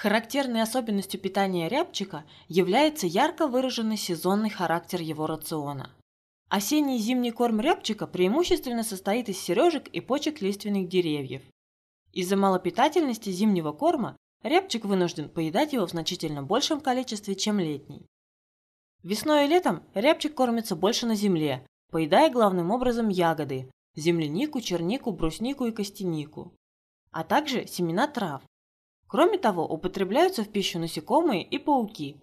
Характерной особенностью питания рябчика является ярко выраженный сезонный характер его рациона. Осенний и зимний корм рябчика преимущественно состоит из сережек и почек лиственных деревьев. Из-за малопитательности зимнего корма рябчик вынужден поедать его в значительно большем количестве, чем летний. Весной и летом рябчик кормится больше на земле, поедая главным образом ягоды – землянику, чернику, бруснику и костянику, а также семена трав. Кроме того, употребляются в пищу насекомые и пауки.